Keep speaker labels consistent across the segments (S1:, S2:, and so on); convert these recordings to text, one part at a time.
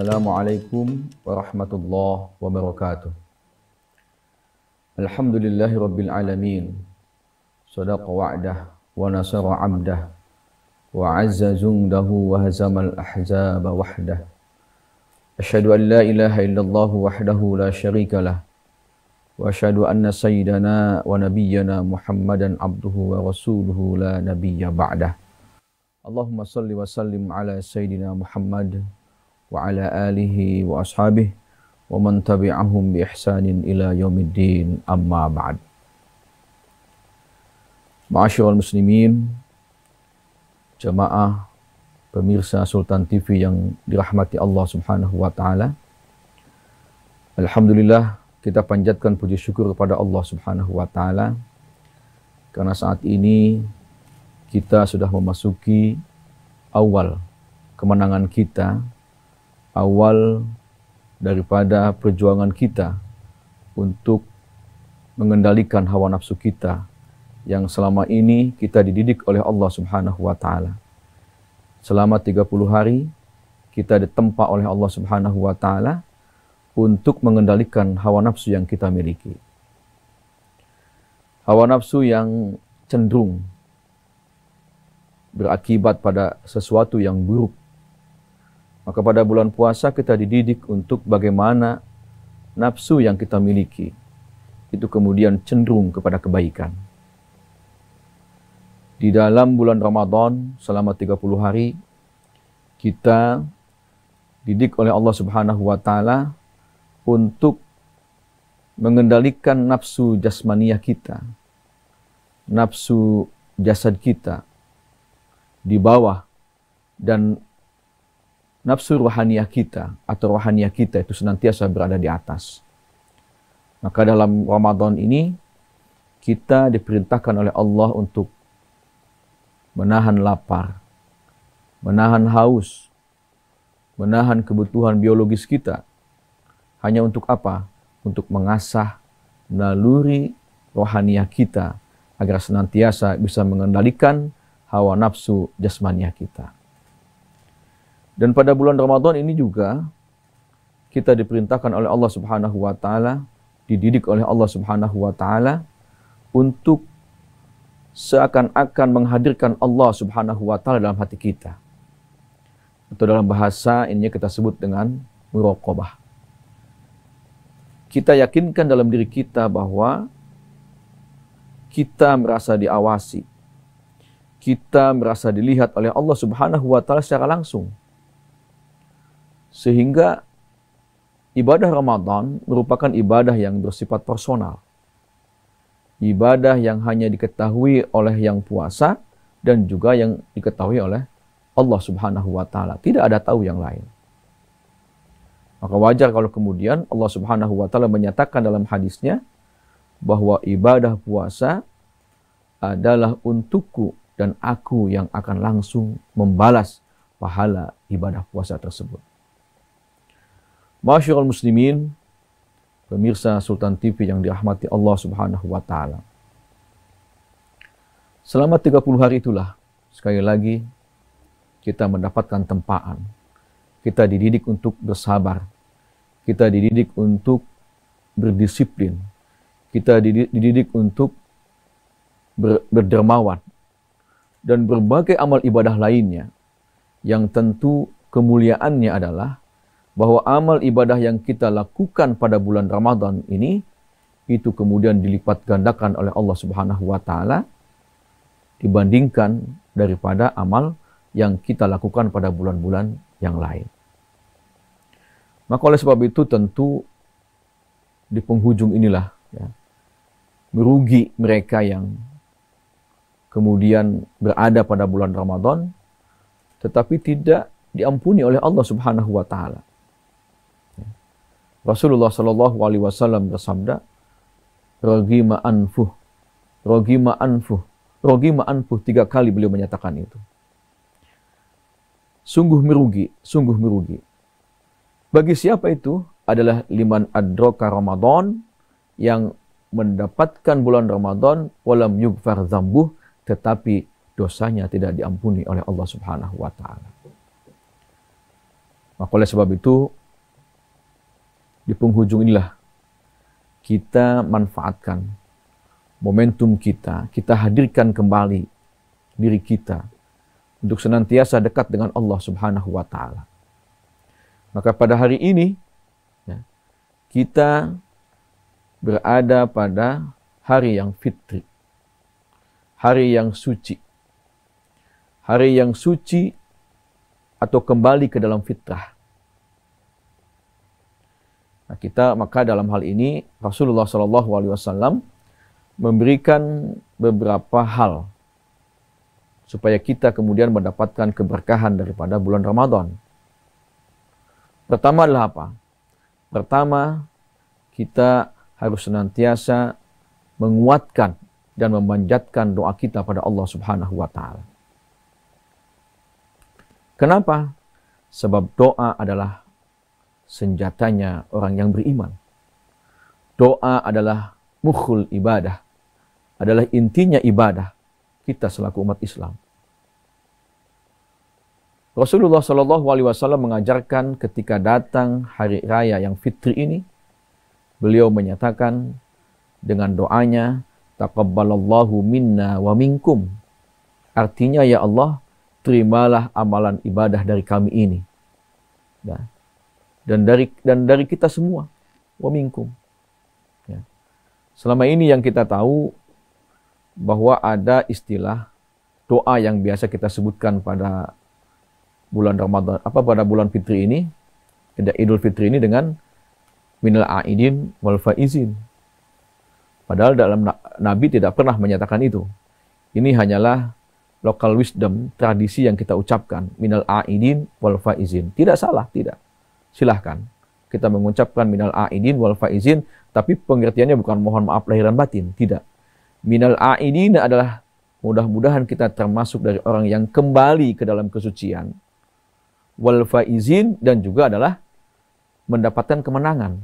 S1: Assalamualaikum warahmatullahi wabarakatuh. Alhamdulillahi rabbil alamin. Sadaqa wa'dah wa nasara 'abdah wa 'azza jundahu wa hazamal ahzaba wahdah. Asyhadu an la ilaha illallah wahdahu la syarika lah. Wa asyhadu anna sayyidana wa nabiyyana Muhammadan abduhu wa rasuluhu la nabiyya ba'dah. Allahumma salli wa sallim ala sayyidina Muhammad وعلى آله وأصحابه ومن تبعهم بإحسان إلى يوم الدين أما بعد Ma'asyiral muslimin, jemaah pemirsa Sultan TV yang dirahmati Allah Subhanahu wa taala. Alhamdulillah kita panjatkan puji syukur kepada Allah Subhanahu wa taala karena saat ini kita sudah memasuki awal kemenangan kita awal daripada perjuangan kita untuk mengendalikan hawa nafsu kita yang selama ini kita dididik oleh Allah Subhanahu wa taala. Selama 30 hari kita ditempa oleh Allah Subhanahu wa taala untuk mengendalikan hawa nafsu yang kita miliki. Hawa nafsu yang cenderung berakibat pada sesuatu yang buruk maka pada bulan puasa kita dididik untuk bagaimana nafsu yang kita miliki itu kemudian cenderung kepada kebaikan. Di dalam bulan Ramadan selama 30 hari kita didik oleh Allah Subhanahu wa taala untuk mengendalikan nafsu jasmaniah kita, nafsu jasad kita di bawah dan nafsu rohaniah kita atau rohaniah kita itu senantiasa berada di atas. Maka dalam Ramadan ini kita diperintahkan oleh Allah untuk menahan lapar, menahan haus, menahan kebutuhan biologis kita. Hanya untuk apa? Untuk mengasah naluri rohaniah kita agar senantiasa bisa mengendalikan hawa nafsu jasmaniah kita. Dan pada bulan Ramadan ini juga kita diperintahkan oleh Allah Subhanahu wa taala, dididik oleh Allah Subhanahu wa taala untuk seakan-akan menghadirkan Allah Subhanahu wa taala dalam hati kita. Atau dalam bahasa ini kita sebut dengan muraqabah. Kita yakinkan dalam diri kita bahwa kita merasa diawasi, kita merasa dilihat oleh Allah Subhanahu wa taala secara langsung. Sehingga ibadah Ramadan merupakan ibadah yang bersifat personal. Ibadah yang hanya diketahui oleh yang puasa dan juga yang diketahui oleh Allah Subhanahu wa taala. Tidak ada tahu yang lain. Maka wajar kalau kemudian Allah Subhanahu wa taala menyatakan dalam hadisnya bahwa ibadah puasa adalah untukku dan aku yang akan langsung membalas pahala ibadah puasa tersebut. Masyurul muslimin, pemirsa Sultan TV yang dirahmati Allah Subhanahu wa taala. Selama 30 hari itulah sekali lagi kita mendapatkan tempaan. Kita dididik untuk bersabar. Kita dididik untuk berdisiplin. Kita dididik untuk ber, berdermawan dan berbagai amal ibadah lainnya yang tentu kemuliaannya adalah bahwa amal ibadah yang kita lakukan pada bulan Ramadan ini itu kemudian dilipat gandakan oleh Allah Subhanahu wa taala dibandingkan daripada amal yang kita lakukan pada bulan-bulan yang lain. Maka oleh sebab itu tentu di penghujung inilah ya, merugi mereka yang kemudian berada pada bulan Ramadan tetapi tidak diampuni oleh Allah Subhanahu wa taala. Rasulullah Shallallahu Alaihi Wasallam bersabda, "Rogima anfuh, rogima anfuh, rogima anfuh." Tiga kali beliau menyatakan itu. Sungguh merugi, sungguh merugi. Bagi siapa itu adalah liman adroka Ramadan yang mendapatkan bulan Ramadan walam yugfar zambuh tetapi dosanya tidak diampuni oleh Allah Subhanahu wa taala. Maka oleh sebab itu di penghujung inilah kita manfaatkan momentum kita, kita hadirkan kembali diri kita untuk senantiasa dekat dengan Allah Subhanahu wa taala. Maka pada hari ini ya, kita berada pada hari yang fitri. Hari yang suci. Hari yang suci atau kembali ke dalam fitrah. Nah, kita maka dalam hal ini Rasulullah Shallallahu Alaihi Wasallam memberikan beberapa hal supaya kita kemudian mendapatkan keberkahan daripada bulan Ramadan. Pertama adalah apa? Pertama, kita harus senantiasa menguatkan dan memanjatkan doa kita pada Allah Subhanahu wa taala. Kenapa? Sebab doa adalah senjatanya orang yang beriman. Doa adalah mukhul ibadah, adalah intinya ibadah kita selaku umat Islam. Rasulullah Shallallahu Alaihi Wasallam mengajarkan ketika datang hari raya yang fitri ini, beliau menyatakan dengan doanya, Taqabbalallahu minna wa minkum. Artinya ya Allah, terimalah amalan ibadah dari kami ini. Nah, dan dari dan dari kita semua wa minkum. Ya. Selama ini yang kita tahu bahwa ada istilah doa yang biasa kita sebutkan pada bulan Ramadan apa pada bulan Fitri ini tidak Idul Fitri ini dengan minal aidin wal faizin. Padahal dalam Nabi tidak pernah menyatakan itu. Ini hanyalah local wisdom, tradisi yang kita ucapkan. Minal aidin wal faizin. Tidak salah, tidak silahkan. Kita mengucapkan minal a'idin wal faizin, tapi pengertiannya bukan mohon maaf lahir dan batin, tidak. Minal a'idin adalah mudah-mudahan kita termasuk dari orang yang kembali ke dalam kesucian. Wal faizin dan juga adalah mendapatkan kemenangan.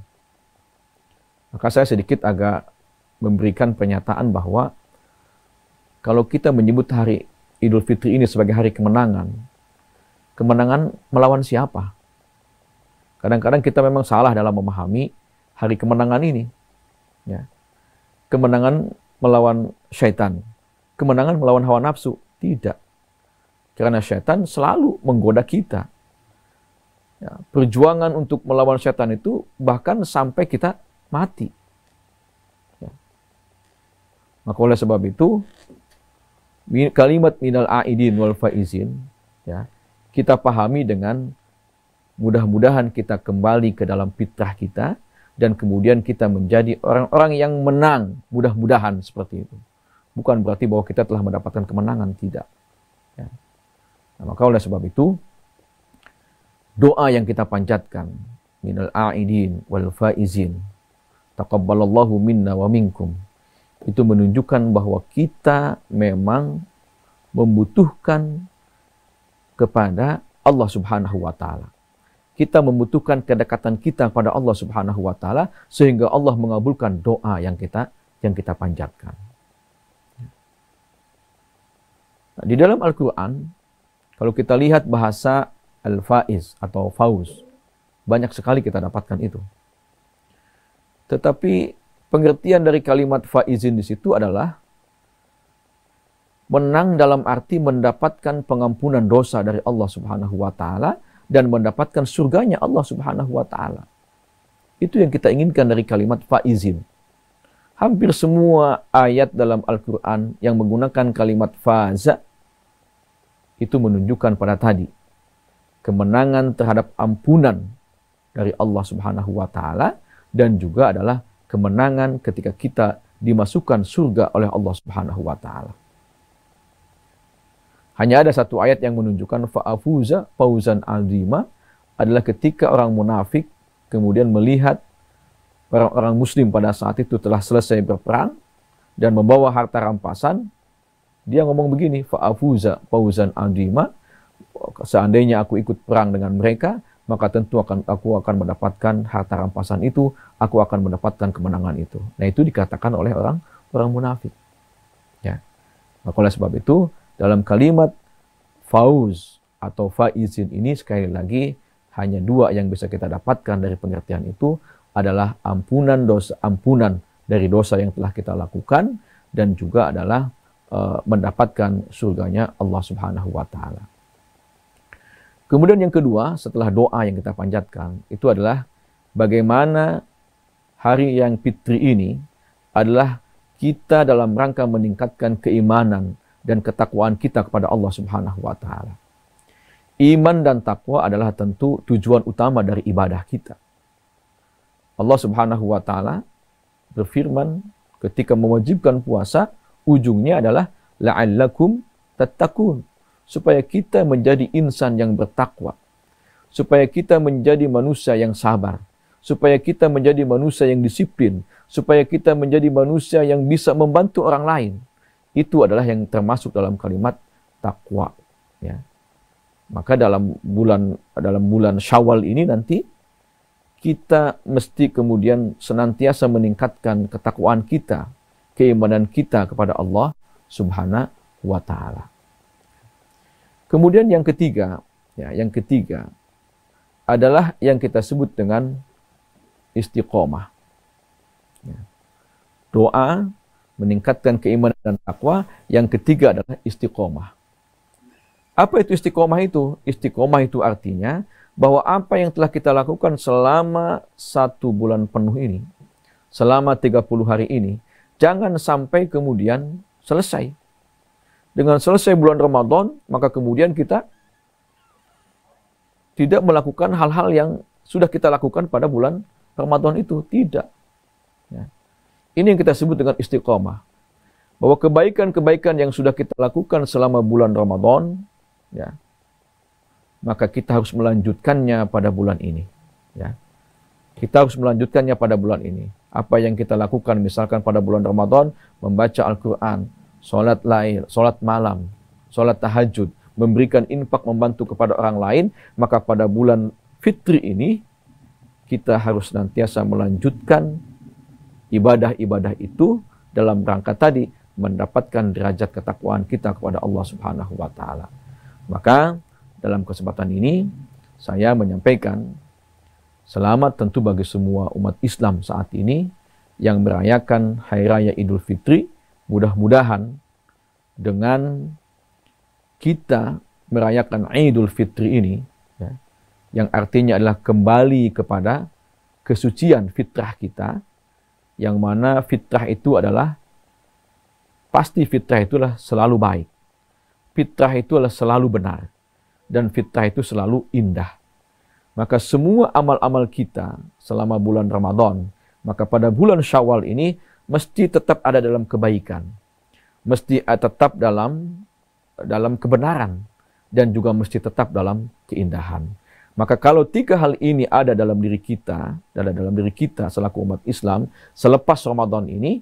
S1: Maka saya sedikit agak memberikan pernyataan bahwa kalau kita menyebut hari Idul Fitri ini sebagai hari kemenangan, kemenangan melawan siapa? Kadang-kadang kita memang salah dalam memahami hari kemenangan ini. Ya. Kemenangan melawan syaitan. Kemenangan melawan hawa nafsu. Tidak. Karena syaitan selalu menggoda kita. Ya, perjuangan untuk melawan syaitan itu bahkan sampai kita mati. Ya. Maka oleh sebab itu kalimat minal aidin wal faizin ya, kita pahami dengan Mudah-mudahan kita kembali ke dalam fitrah kita dan kemudian kita menjadi orang-orang yang menang. Mudah-mudahan seperti itu. Bukan berarti bahwa kita telah mendapatkan kemenangan, tidak. Ya. Nah, maka oleh sebab itu, doa yang kita panjatkan, minal a'idin wal faizin, taqabbalallahu minna wa minkum, itu menunjukkan bahwa kita memang membutuhkan kepada Allah Subhanahu wa taala kita membutuhkan kedekatan kita pada Allah Subhanahu wa taala sehingga Allah mengabulkan doa yang kita yang kita panjatkan. Nah, di dalam Al-Qur'an kalau kita lihat bahasa al-faiz atau faus banyak sekali kita dapatkan itu. Tetapi pengertian dari kalimat faizin di situ adalah menang dalam arti mendapatkan pengampunan dosa dari Allah Subhanahu wa taala dan mendapatkan surganya Allah Subhanahu wa taala. Itu yang kita inginkan dari kalimat faizin. Hampir semua ayat dalam Al-Qur'an yang menggunakan kalimat faza itu menunjukkan pada tadi kemenangan terhadap ampunan dari Allah Subhanahu wa taala dan juga adalah kemenangan ketika kita dimasukkan surga oleh Allah Subhanahu wa taala. Hanya ada satu ayat yang menunjukkan fa'afuza fauzan azima adalah ketika orang munafik kemudian melihat orang-orang muslim pada saat itu telah selesai berperang dan membawa harta rampasan, dia ngomong begini, fa'afuza fauzan azima, seandainya aku ikut perang dengan mereka, maka tentu akan aku akan mendapatkan harta rampasan itu, aku akan mendapatkan kemenangan itu. Nah, itu dikatakan oleh orang orang munafik. Ya. Maka oleh sebab itu dalam kalimat fauz atau faizin ini sekali lagi hanya dua yang bisa kita dapatkan dari pengertian itu adalah ampunan dosa ampunan dari dosa yang telah kita lakukan dan juga adalah uh, mendapatkan surganya Allah Subhanahu wa taala. Kemudian yang kedua, setelah doa yang kita panjatkan, itu adalah bagaimana hari yang fitri ini adalah kita dalam rangka meningkatkan keimanan dan ketakwaan kita kepada Allah Subhanahu wa taala. Iman dan takwa adalah tentu tujuan utama dari ibadah kita. Allah Subhanahu wa taala berfirman ketika mewajibkan puasa, ujungnya adalah la'allakum tattaqun, supaya kita menjadi insan yang bertakwa, supaya kita menjadi manusia yang sabar, supaya kita menjadi manusia yang disiplin, supaya kita menjadi manusia yang bisa membantu orang lain itu adalah yang termasuk dalam kalimat takwa ya maka dalam bulan dalam bulan Syawal ini nanti kita mesti kemudian senantiasa meningkatkan ketakwaan kita keimanan kita kepada Allah Subhanahu wa taala kemudian yang ketiga ya yang ketiga adalah yang kita sebut dengan istiqomah ya. doa meningkatkan keimanan dan takwa. Yang ketiga adalah istiqomah. Apa itu istiqomah itu? Istiqomah itu artinya bahwa apa yang telah kita lakukan selama satu bulan penuh ini, selama 30 hari ini, jangan sampai kemudian selesai. Dengan selesai bulan Ramadan, maka kemudian kita tidak melakukan hal-hal yang sudah kita lakukan pada bulan Ramadan itu. Tidak. Ya. Ini yang kita sebut dengan istiqomah. Bahwa kebaikan-kebaikan yang sudah kita lakukan selama bulan Ramadan, ya, maka kita harus melanjutkannya pada bulan ini. Ya. Kita harus melanjutkannya pada bulan ini. Apa yang kita lakukan misalkan pada bulan Ramadan, membaca Al-Quran, sholat lail, sholat malam, sholat tahajud, memberikan infak membantu kepada orang lain, maka pada bulan fitri ini, kita harus nantiasa melanjutkan ibadah-ibadah itu dalam rangka tadi mendapatkan derajat ketakwaan kita kepada Allah Subhanahu wa taala. Maka dalam kesempatan ini saya menyampaikan selamat tentu bagi semua umat Islam saat ini yang merayakan Hari Raya Idul Fitri. Mudah-mudahan dengan kita merayakan Idul Fitri ini ya, yang artinya adalah kembali kepada kesucian fitrah kita yang mana fitrah itu adalah pasti fitrah itulah selalu baik. Fitrah itu adalah selalu benar dan fitrah itu selalu indah. Maka semua amal-amal kita selama bulan Ramadan, maka pada bulan Syawal ini mesti tetap ada dalam kebaikan. Mesti tetap dalam dalam kebenaran dan juga mesti tetap dalam keindahan. Maka kalau tiga hal ini ada dalam diri kita, ada dalam diri kita selaku umat Islam selepas Ramadan ini,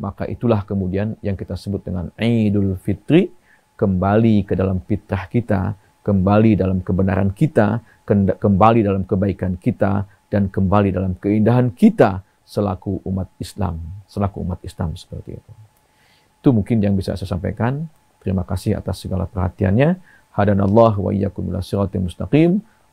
S1: maka itulah kemudian yang kita sebut dengan Idul Fitri, kembali ke dalam fitrah kita, kembali dalam kebenaran kita, kembali dalam kebaikan kita, dan kembali dalam keindahan kita selaku umat Islam, selaku umat Islam seperti itu. Itu mungkin yang bisa saya sampaikan. Terima kasih atas segala perhatiannya. Hadanallah wa iyyakum ila mustaqim.